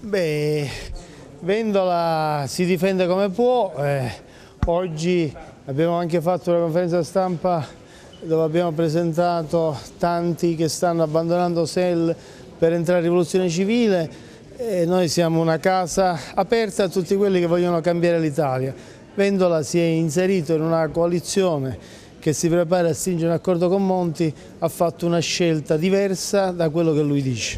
Beh, Vendola si difende come può, eh, oggi abbiamo anche fatto una conferenza stampa dove abbiamo presentato tanti che stanno abbandonando SEL per entrare in rivoluzione civile e noi siamo una casa aperta a tutti quelli che vogliono cambiare l'Italia. Vendola si è inserito in una coalizione che si prepara a stringere un accordo con Monti, ha fatto una scelta diversa da quello che lui dice.